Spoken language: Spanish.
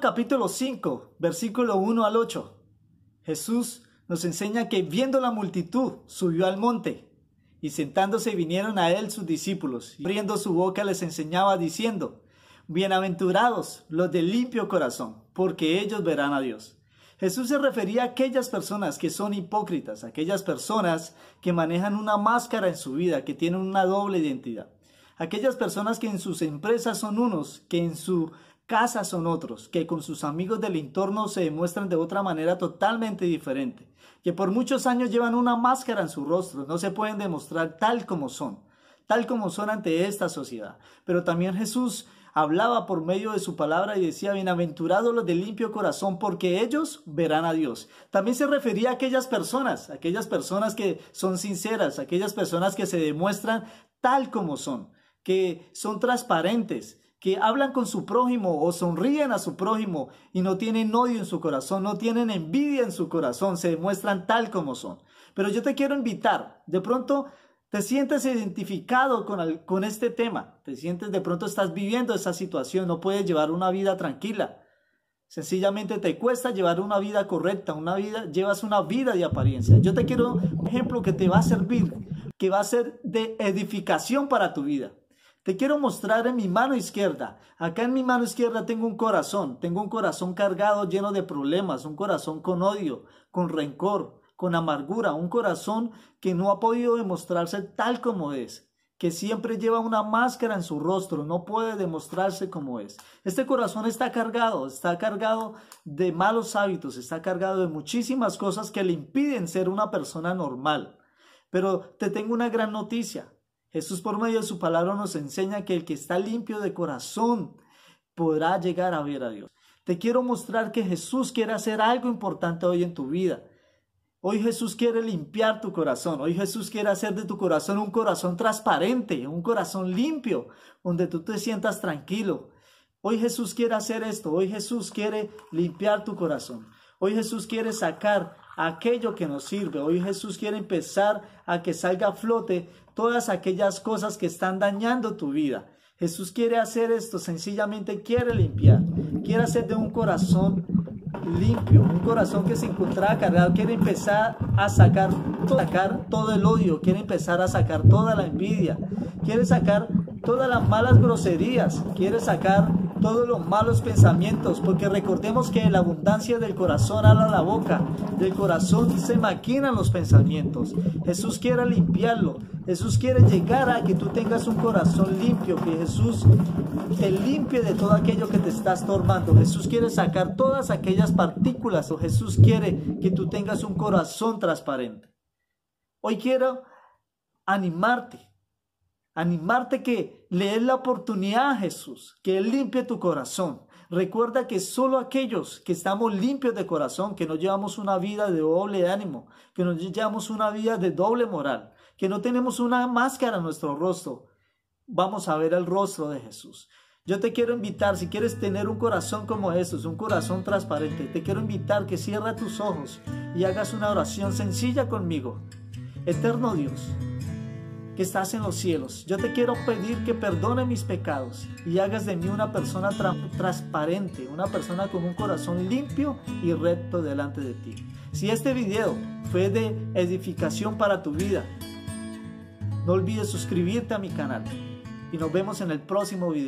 capítulo 5, versículo 1 al 8. Jesús nos enseña que viendo la multitud subió al monte y sentándose vinieron a él sus discípulos y abriendo su boca les enseñaba diciendo, Bienaventurados los de limpio corazón, porque ellos verán a Dios. Jesús se refería a aquellas personas que son hipócritas, aquellas personas que manejan una máscara en su vida, que tienen una doble identidad. Aquellas personas que en sus empresas son unos, que en su Casas son otros, que con sus amigos del entorno se demuestran de otra manera totalmente diferente, que por muchos años llevan una máscara en su rostro, no se pueden demostrar tal como son, tal como son ante esta sociedad. Pero también Jesús hablaba por medio de su palabra y decía, bienaventurados los de limpio corazón, porque ellos verán a Dios. También se refería a aquellas personas, aquellas personas que son sinceras, aquellas personas que se demuestran tal como son, que son transparentes, que hablan con su prójimo o sonríen a su prójimo y no tienen odio en su corazón, no tienen envidia en su corazón, se demuestran tal como son. Pero yo te quiero invitar, de pronto te sientes identificado con, con este tema, te sientes de pronto estás viviendo esa situación, no puedes llevar una vida tranquila. Sencillamente te cuesta llevar una vida correcta, una vida, llevas una vida de apariencia. Yo te quiero un ejemplo que te va a servir, que va a ser de edificación para tu vida. Te quiero mostrar en mi mano izquierda. Acá en mi mano izquierda tengo un corazón, tengo un corazón cargado lleno de problemas, un corazón con odio, con rencor, con amargura, un corazón que no ha podido demostrarse tal como es, que siempre lleva una máscara en su rostro, no puede demostrarse como es. Este corazón está cargado, está cargado de malos hábitos, está cargado de muchísimas cosas que le impiden ser una persona normal. Pero te tengo una gran noticia. Jesús por medio de su palabra nos enseña que el que está limpio de corazón podrá llegar a ver a Dios. Te quiero mostrar que Jesús quiere hacer algo importante hoy en tu vida. Hoy Jesús quiere limpiar tu corazón. Hoy Jesús quiere hacer de tu corazón un corazón transparente, un corazón limpio, donde tú te sientas tranquilo. Hoy Jesús quiere hacer esto. Hoy Jesús quiere limpiar tu corazón. Hoy Jesús quiere sacar aquello que nos sirve. Hoy Jesús quiere empezar a que salga a flote todas aquellas cosas que están dañando tu vida. Jesús quiere hacer esto, sencillamente quiere limpiar, quiere hacer de un corazón limpio, un corazón que se encontraba cargado, quiere empezar a sacar, sacar todo el odio, quiere empezar a sacar toda la envidia, quiere sacar todas las malas groserías, quiere sacar todos los malos pensamientos, porque recordemos que la abundancia del corazón habla la boca, del corazón se maquinan los pensamientos. Jesús quiere limpiarlo, Jesús quiere llegar a que tú tengas un corazón limpio, que Jesús te limpie de todo aquello que te está estorbando. Jesús quiere sacar todas aquellas partículas o Jesús quiere que tú tengas un corazón transparente. Hoy quiero animarte animarte que le des la oportunidad a Jesús, que Él limpie tu corazón. Recuerda que solo aquellos que estamos limpios de corazón, que no llevamos una vida de doble ánimo, que no llevamos una vida de doble moral, que no tenemos una máscara en nuestro rostro, vamos a ver el rostro de Jesús. Yo te quiero invitar, si quieres tener un corazón como estos, un corazón transparente, te quiero invitar que cierra tus ojos y hagas una oración sencilla conmigo. Eterno Dios, que estás en los cielos, yo te quiero pedir que perdone mis pecados y hagas de mí una persona transparente, una persona con un corazón limpio y recto delante de ti. Si este video fue de edificación para tu vida, no olvides suscribirte a mi canal y nos vemos en el próximo video.